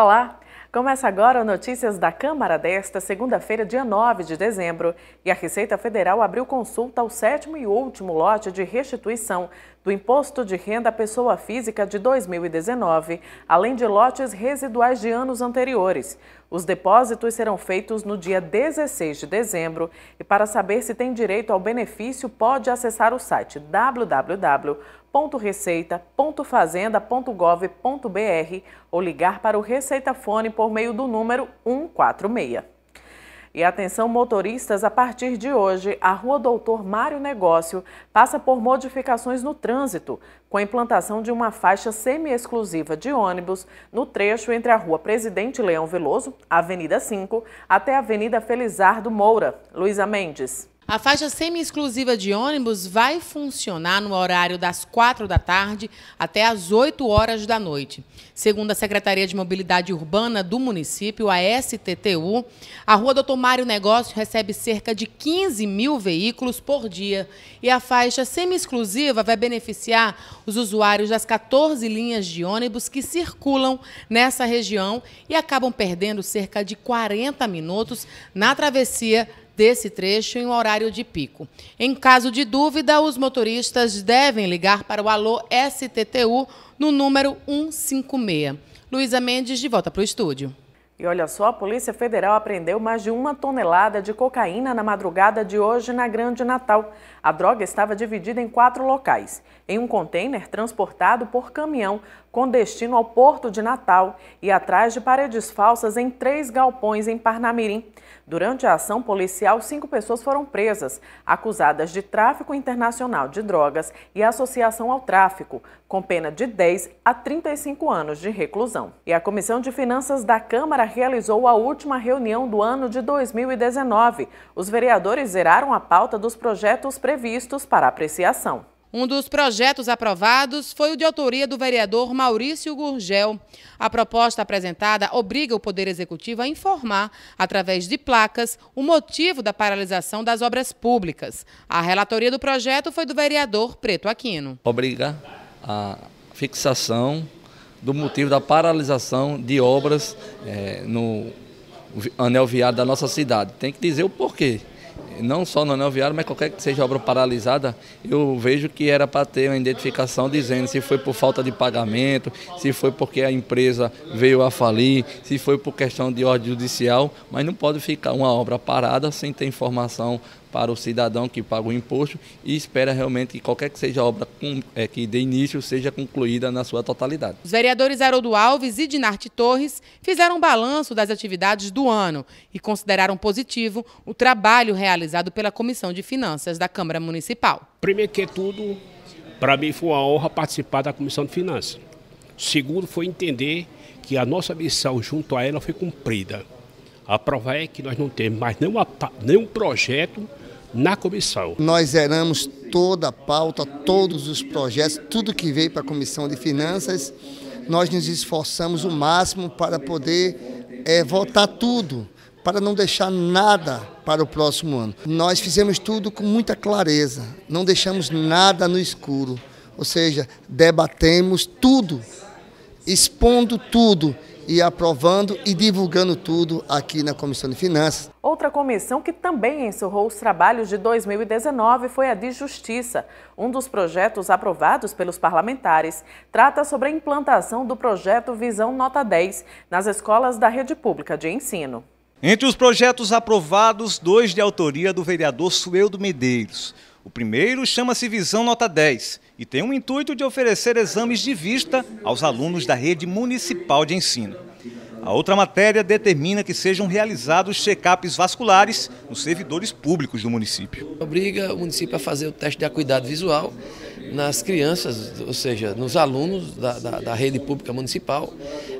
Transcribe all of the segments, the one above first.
Olá! Começa agora o Notícias da Câmara desta segunda-feira, dia 9 de dezembro. E a Receita Federal abriu consulta ao sétimo e último lote de restituição do Imposto de Renda à Pessoa Física de 2019, além de lotes residuais de anos anteriores. Os depósitos serão feitos no dia 16 de dezembro e para saber se tem direito ao benefício, pode acessar o site www.receita.fazenda.gov.br ou ligar para o Receita Fone por meio do número 146. E atenção motoristas, a partir de hoje, a Rua Doutor Mário Negócio passa por modificações no trânsito, com a implantação de uma faixa semi-exclusiva de ônibus no trecho entre a Rua Presidente Leão Veloso, Avenida 5, até a Avenida Felizardo Moura. Luísa Mendes. A faixa semi-exclusiva de ônibus vai funcionar no horário das 4 da tarde até as 8 horas da noite. Segundo a Secretaria de Mobilidade Urbana do município, a STTU, a Rua Doutor Mário Negócio recebe cerca de 15 mil veículos por dia e a faixa semi-exclusiva vai beneficiar os usuários das 14 linhas de ônibus que circulam nessa região e acabam perdendo cerca de 40 minutos na travessia desse trecho em um horário de pico. Em caso de dúvida, os motoristas devem ligar para o Alô STTU no número 156. Luísa Mendes, de volta para o estúdio. E olha só, a Polícia Federal apreendeu mais de uma tonelada de cocaína na madrugada de hoje na Grande Natal. A droga estava dividida em quatro locais. Em um container transportado por caminhão, com destino ao Porto de Natal e atrás de paredes falsas em três galpões em Parnamirim. Durante a ação policial, cinco pessoas foram presas, acusadas de tráfico internacional de drogas e associação ao tráfico, com pena de 10 a 35 anos de reclusão. E a Comissão de Finanças da Câmara realizou a última reunião do ano de 2019. Os vereadores zeraram a pauta dos projetos previstos para apreciação. Um dos projetos aprovados foi o de autoria do vereador Maurício Gurgel. A proposta apresentada obriga o Poder Executivo a informar, através de placas, o motivo da paralisação das obras públicas. A relatoria do projeto foi do vereador Preto Aquino. Obriga a fixação do motivo da paralisação de obras é, no anel viário da nossa cidade. Tem que dizer o porquê não só no anel viário, mas qualquer que seja obra paralisada, eu vejo que era para ter uma identificação dizendo se foi por falta de pagamento, se foi porque a empresa veio a falir, se foi por questão de ordem judicial, mas não pode ficar uma obra parada sem ter informação para o cidadão que paga o imposto e espera realmente que qualquer que seja a obra eh, que dê início seja concluída na sua totalidade. Os vereadores Haroldo Alves e Dinarte Torres fizeram um balanço das atividades do ano e consideraram positivo o trabalho realizado pela Comissão de Finanças da Câmara Municipal. Primeiro que tudo, para mim foi uma honra participar da Comissão de Finanças. Segundo foi entender que a nossa missão junto a ela foi cumprida. A prova é que nós não temos mais nenhum projeto na comissão. Nós zeramos toda a pauta, todos os projetos, tudo que veio para a Comissão de Finanças. Nós nos esforçamos o máximo para poder é, votar tudo, para não deixar nada para o próximo ano. Nós fizemos tudo com muita clareza, não deixamos nada no escuro, ou seja, debatemos tudo expondo tudo e aprovando e divulgando tudo aqui na Comissão de Finanças. Outra comissão que também encerrou os trabalhos de 2019 foi a de Justiça. Um dos projetos aprovados pelos parlamentares trata sobre a implantação do projeto Visão Nota 10 nas escolas da rede pública de ensino. Entre os projetos aprovados, dois de autoria do vereador Sueldo Medeiros. O primeiro chama-se Visão Nota 10 e tem o intuito de oferecer exames de vista aos alunos da rede municipal de ensino. A outra matéria determina que sejam realizados check-ups vasculares nos servidores públicos do município. Obriga o município a fazer o teste de acuidade visual nas crianças, ou seja, nos alunos da, da, da rede pública municipal,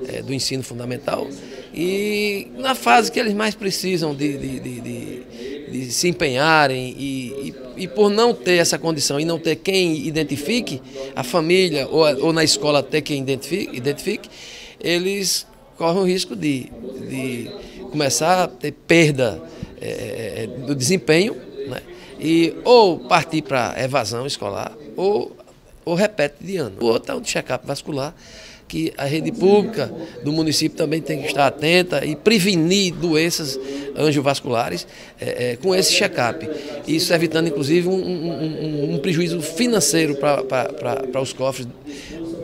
é, do ensino fundamental, e na fase que eles mais precisam de, de, de, de de se empenharem e, e, e, por não ter essa condição e não ter quem identifique, a família ou, ou na escola ter quem identifique, identifique eles correm o risco de, de começar a ter perda é, do desempenho né? e ou partir para evasão escolar ou, ou repete de ano. Ou é um check-up vascular que a rede pública do município também tem que estar atenta e prevenir doenças angiovasculares é, é, com esse check-up. Isso evitando, inclusive, um, um, um prejuízo financeiro para os cofres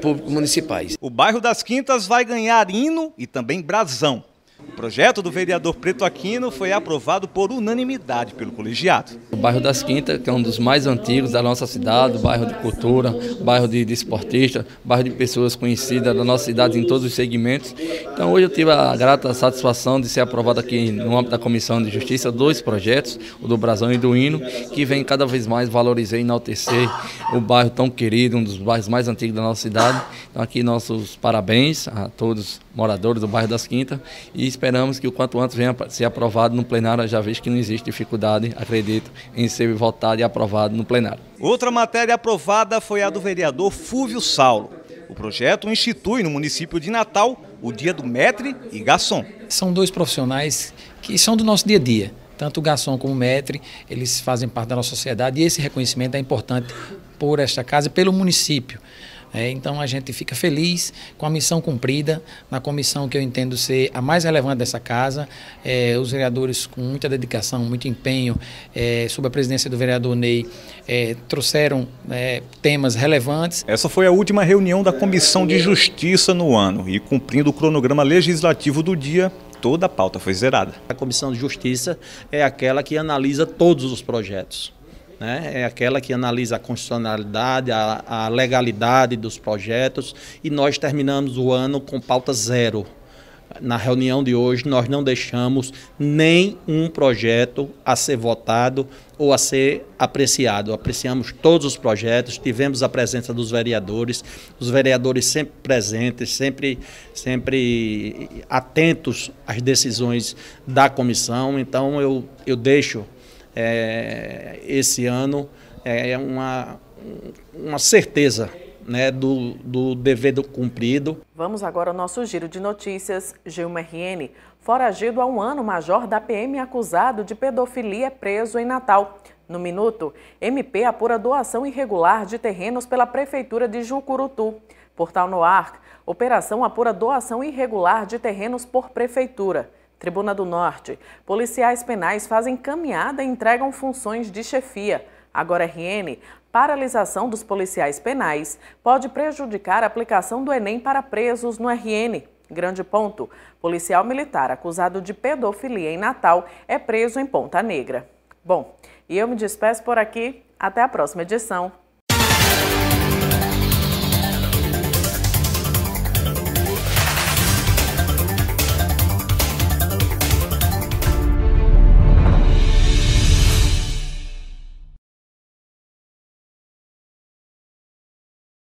públicos municipais. O bairro das Quintas vai ganhar hino e também brasão. O projeto do vereador Preto Aquino foi aprovado por unanimidade pelo colegiado. O bairro das Quintas, que é um dos mais antigos da nossa cidade, bairro de cultura, bairro de, de esportista, bairro de pessoas conhecidas da nossa cidade em todos os segmentos. Então hoje eu tive a grata satisfação de ser aprovado aqui no âmbito da Comissão de Justiça dois projetos, o do Brasão e do Hino, que vem cada vez mais valorizar e enaltecer o bairro tão querido, um dos bairros mais antigos da nossa cidade. Então aqui nossos parabéns a todos os moradores do bairro das Quintas e esperamos que o quanto antes venha ser aprovado no plenário, já vejo que não existe dificuldade, acredito, em ser votado e aprovado no plenário. Outra matéria aprovada foi a do vereador Fúvio Saulo. O projeto institui no município de Natal o Dia do Metre e Garçom. São dois profissionais que são do nosso dia a dia. Tanto o garçom como o metre, eles fazem parte da nossa sociedade e esse reconhecimento é importante por esta casa e pelo município. É, então a gente fica feliz com a missão cumprida, na comissão que eu entendo ser a mais relevante dessa casa. É, os vereadores, com muita dedicação, muito empenho, é, sob a presidência do vereador Ney, é, trouxeram é, temas relevantes. Essa foi a última reunião da Comissão de Justiça no ano e, cumprindo o cronograma legislativo do dia, toda a pauta foi zerada. A Comissão de Justiça é aquela que analisa todos os projetos né? é aquela que analisa a constitucionalidade, a, a legalidade dos projetos, e nós terminamos o ano com pauta zero. Na reunião de hoje, nós não deixamos nem um projeto a ser votado ou a ser apreciado. Apreciamos todos os projetos, tivemos a presença dos vereadores, os vereadores sempre presentes, sempre, sempre atentos às decisões da comissão. Então, eu, eu deixo é, esse ano é, é uma, uma certeza né, do, do dever do cumprido. Vamos agora ao nosso giro de notícias. Gilma RN, foragido há um ano, major da PM acusado de pedofilia preso em Natal. No minuto, MP apura doação irregular de terrenos pela Prefeitura de Jucurutu. Portal Noar, operação apura doação irregular de terrenos por Prefeitura. Tribuna do Norte. Policiais penais fazem caminhada e entregam funções de chefia. Agora RN, paralisação dos policiais penais pode prejudicar a aplicação do Enem para presos no RN. Grande ponto. Policial militar acusado de pedofilia em Natal é preso em Ponta Negra. Bom, e eu me despeço por aqui. Até a próxima edição.